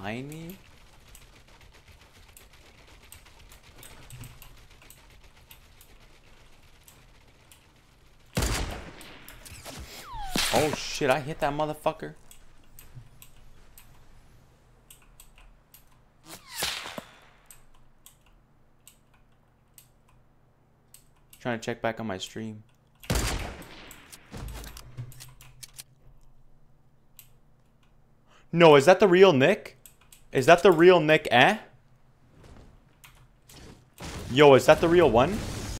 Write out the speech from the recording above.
behind me? Oh shit, I hit that motherfucker. Trying to check back on my stream. No, is that the real Nick? Is that the real Nick Eh? Yo, is that the real one?